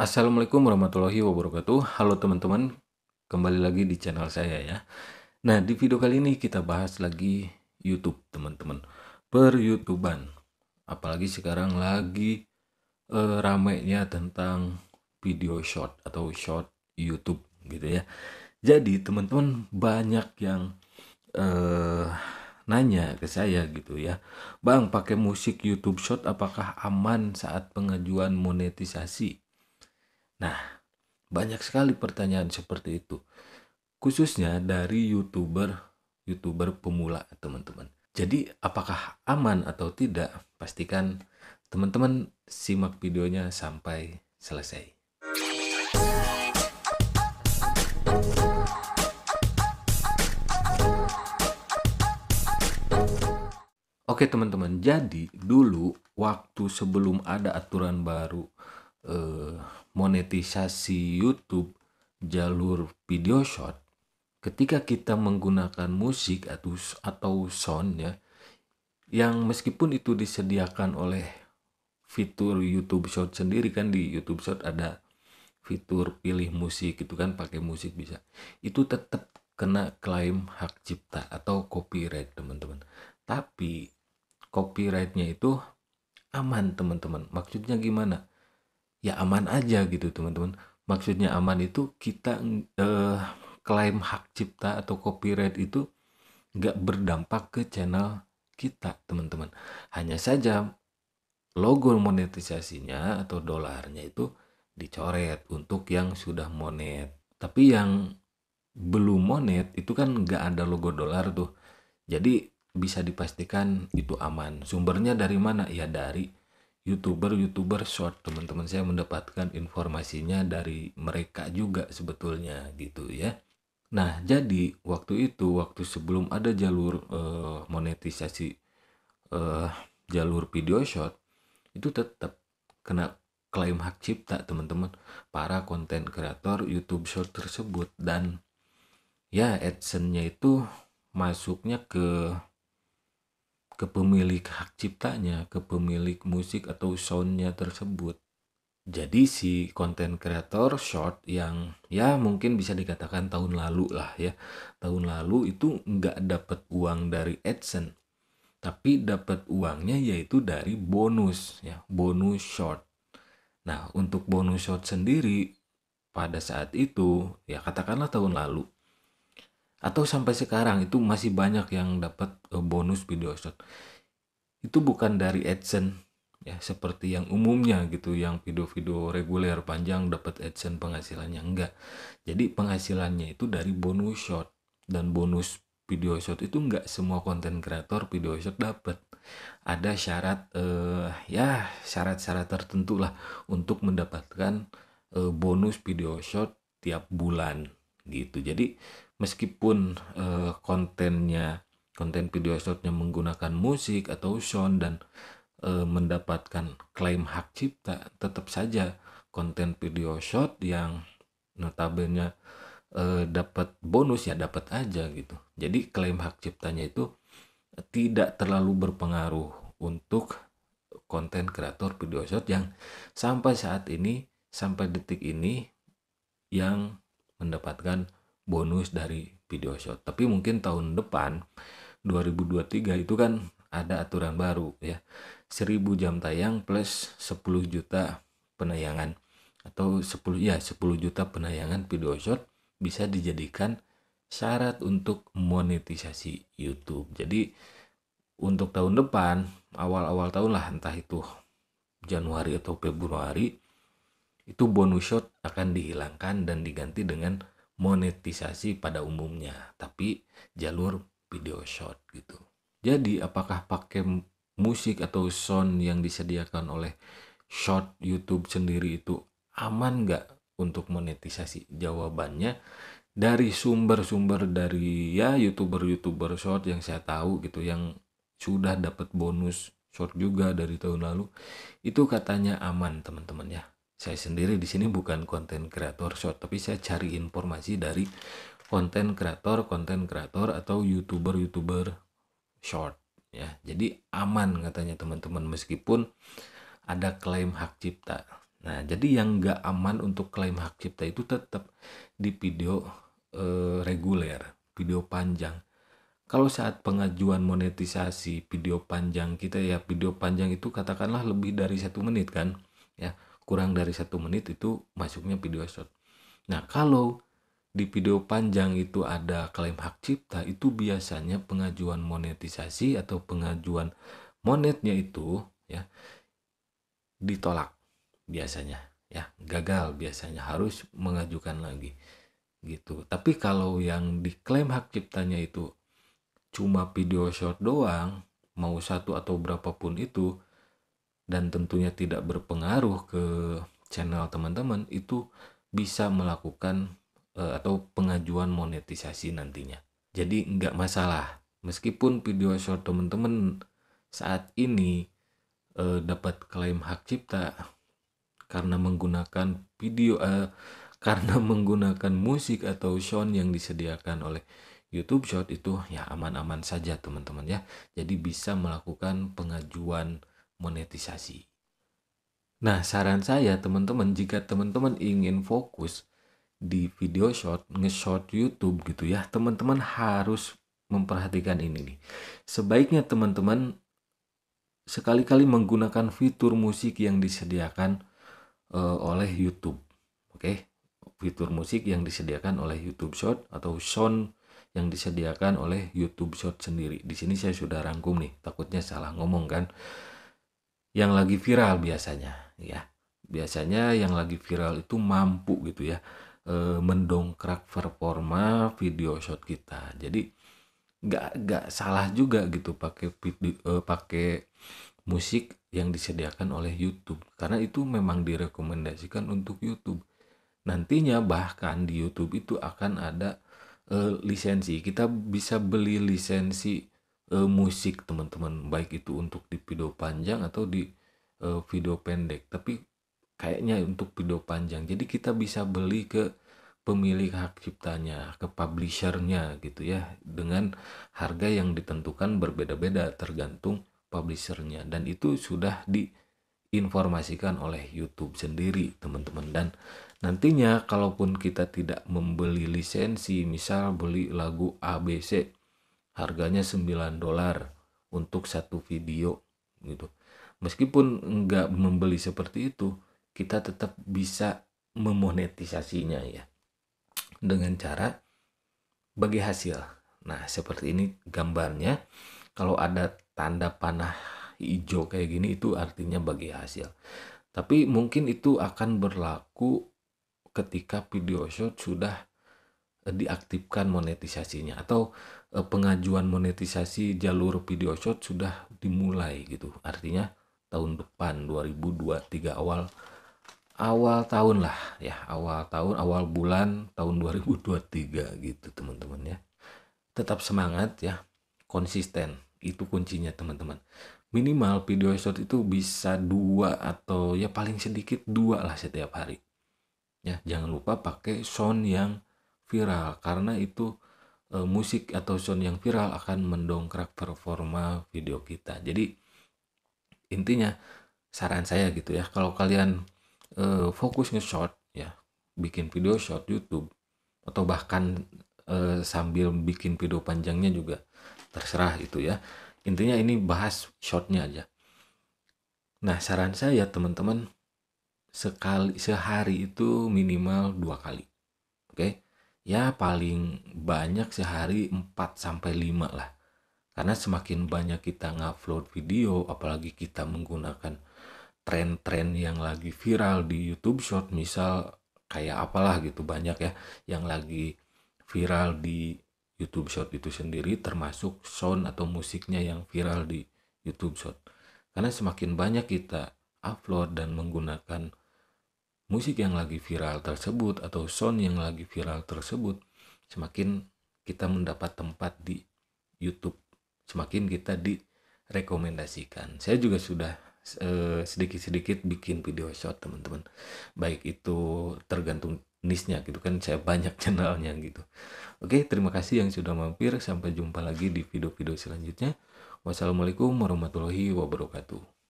Assalamualaikum warahmatullahi wabarakatuh. Halo teman-teman, kembali lagi di channel saya ya. Nah, di video kali ini kita bahas lagi YouTube, teman-teman. Per Youtuban Apalagi sekarang lagi eh, ramainya tentang video short atau short YouTube gitu ya. Jadi, teman-teman banyak yang eh nanya ke saya gitu ya Bang pakai musik YouTube Short apakah aman saat pengajuan monetisasi Nah, banyak sekali pertanyaan seperti itu. Khususnya dari YouTuber YouTuber pemula, teman-teman. Jadi, apakah aman atau tidak? Pastikan teman-teman simak videonya sampai selesai. Oke teman-teman, jadi dulu waktu sebelum ada aturan baru Eh, monetisasi YouTube jalur video shot ketika kita menggunakan musik atau atau sound ya yang meskipun itu disediakan oleh fitur YouTube Short sendiri kan di YouTube Short ada fitur pilih musik itu kan pakai musik bisa itu tetap kena klaim hak cipta atau copyright teman-teman tapi copyrightnya itu aman teman-teman maksudnya gimana ya aman aja gitu teman-teman maksudnya aman itu kita eh, klaim hak cipta atau copyright itu nggak berdampak ke channel kita teman-teman hanya saja logo monetisasinya atau dolarnya itu dicoret untuk yang sudah monet tapi yang belum monet itu kan nggak ada logo dolar tuh jadi bisa dipastikan itu aman sumbernya dari mana ya dari youtuber-youtuber short teman-teman saya mendapatkan informasinya dari mereka juga sebetulnya gitu ya nah jadi waktu itu waktu sebelum ada jalur uh, monetisasi uh, jalur video short itu tetap kena klaim hak cipta teman-teman para konten kreator YouTube short tersebut dan ya adsense-nya itu masuknya ke ke pemilik hak ciptanya, ke pemilik musik atau soundnya tersebut. Jadi si konten kreator short yang ya mungkin bisa dikatakan tahun lalu lah ya. Tahun lalu itu nggak dapat uang dari AdSense. Tapi dapat uangnya yaitu dari bonus ya, bonus short. Nah, untuk bonus short sendiri pada saat itu ya katakanlah tahun lalu atau sampai sekarang itu masih banyak yang dapat eh, bonus video shot itu bukan dari AdSense ya seperti yang umumnya gitu yang video-video reguler panjang dapat AdSense penghasilannya enggak jadi penghasilannya itu dari bonus shot dan bonus video shot itu enggak semua konten kreator video shot dapat ada syarat eh, ya syarat-syarat tertentu lah untuk mendapatkan eh, bonus video shot tiap bulan gitu jadi meskipun uh, kontennya konten video shortnya menggunakan musik atau sound dan uh, mendapatkan klaim hak cipta tetap saja konten video short yang notabene uh, dapat bonus ya dapat aja gitu jadi klaim hak ciptanya itu tidak terlalu berpengaruh untuk konten kreator video short yang sampai saat ini sampai detik ini yang mendapatkan bonus dari video shot. Tapi mungkin tahun depan 2023 itu kan ada aturan baru ya. 1000 jam tayang plus 10 juta penayangan atau 10 ya 10 juta penayangan video shot bisa dijadikan syarat untuk monetisasi YouTube. Jadi untuk tahun depan, awal-awal tahun lah entah itu Januari atau Februari itu bonus shot akan dihilangkan dan diganti dengan monetisasi pada umumnya, tapi jalur video shot gitu. Jadi apakah pakai musik atau sound yang disediakan oleh short YouTube sendiri itu aman nggak untuk monetisasi? Jawabannya dari sumber-sumber dari ya youtuber-youtuber short yang saya tahu gitu yang sudah dapat bonus short juga dari tahun lalu itu katanya aman teman-teman ya saya sendiri di sini bukan konten kreator short tapi saya cari informasi dari konten kreator konten kreator atau youtuber youtuber short ya jadi aman katanya teman-teman meskipun ada klaim hak cipta nah jadi yang nggak aman untuk klaim hak cipta itu tetap di video eh, reguler video panjang kalau saat pengajuan monetisasi video panjang kita ya video panjang itu katakanlah lebih dari satu menit kan ya kurang dari satu menit itu masuknya video short. Nah kalau di video panjang itu ada klaim hak cipta itu biasanya pengajuan monetisasi atau pengajuan monetnya itu ya ditolak biasanya ya gagal biasanya harus mengajukan lagi gitu tapi kalau yang diklaim hak ciptanya itu cuma video short doang mau satu atau berapapun itu dan tentunya tidak berpengaruh ke channel teman-teman itu bisa melakukan uh, atau pengajuan monetisasi nantinya. Jadi nggak masalah meskipun video short teman-teman saat ini uh, dapat klaim hak cipta karena menggunakan video uh, karena menggunakan musik atau sound yang disediakan oleh YouTube Short itu ya aman-aman saja teman-teman ya. Jadi bisa melakukan pengajuan monetisasi. Nah, saran saya teman-teman jika teman-teman ingin fokus di video short, nge-short YouTube gitu ya, teman-teman harus memperhatikan ini nih. Sebaiknya teman-teman sekali-kali menggunakan fitur musik yang disediakan uh, oleh YouTube. Oke, okay? fitur musik yang disediakan oleh YouTube Short atau sound yang disediakan oleh YouTube Short sendiri. Di sini saya sudah rangkum nih, takutnya salah ngomong kan yang lagi viral biasanya ya biasanya yang lagi viral itu mampu gitu ya e, mendongkrak performa video shot kita jadi nggak nggak salah juga gitu pakai video e, eh, pakai musik yang disediakan oleh YouTube karena itu memang direkomendasikan untuk YouTube nantinya bahkan di YouTube itu akan ada e, lisensi kita bisa beli lisensi e, musik teman-teman baik itu untuk di video panjang atau di e, video pendek tapi kayaknya untuk video panjang jadi kita bisa beli ke pemilik hak ciptanya ke publishernya gitu ya dengan harga yang ditentukan berbeda-beda tergantung publishernya dan itu sudah diinformasikan oleh YouTube sendiri teman-teman dan nantinya kalaupun kita tidak membeli lisensi misal beli lagu ABC harganya 9 dolar untuk satu video gitu. Meskipun nggak membeli seperti itu, kita tetap bisa memonetisasinya ya dengan cara bagi hasil. Nah, seperti ini gambarnya. Kalau ada tanda panah hijau kayak gini itu artinya bagi hasil. Tapi mungkin itu akan berlaku ketika video shot sudah diaktifkan monetisasinya atau eh, pengajuan monetisasi jalur video shot sudah dimulai gitu. Artinya tahun depan 2023 awal awal tahun lah ya, awal tahun, awal bulan tahun 2023 gitu teman-teman ya. Tetap semangat ya, konsisten. Itu kuncinya teman-teman minimal video shot itu bisa dua atau ya paling sedikit dua lah setiap hari ya jangan lupa pakai sound yang viral karena itu e, musik atau sound yang viral akan mendongkrak performa video kita. Jadi intinya saran saya gitu ya, kalau kalian e, fokus nge-shot ya, bikin video short YouTube atau bahkan e, sambil bikin video panjangnya juga terserah itu ya. Intinya ini bahas shortnya aja. Nah, saran saya teman-teman sekali sehari itu minimal dua kali. Oke. Okay? ya paling banyak sehari 4 sampai 5 lah. Karena semakin banyak kita ngupload video, apalagi kita menggunakan tren-tren yang lagi viral di YouTube Short, misal kayak apalah gitu banyak ya yang lagi viral di YouTube Short itu sendiri termasuk sound atau musiknya yang viral di YouTube Short. Karena semakin banyak kita upload dan menggunakan musik yang lagi viral tersebut atau sound yang lagi viral tersebut, semakin kita mendapat tempat di YouTube, semakin kita direkomendasikan. Saya juga sudah eh, sedikit-sedikit bikin video short teman-teman, baik itu tergantung nisnya gitu kan saya banyak channelnya gitu oke terima kasih yang sudah mampir sampai jumpa lagi di video-video selanjutnya wassalamualaikum warahmatullahi wabarakatuh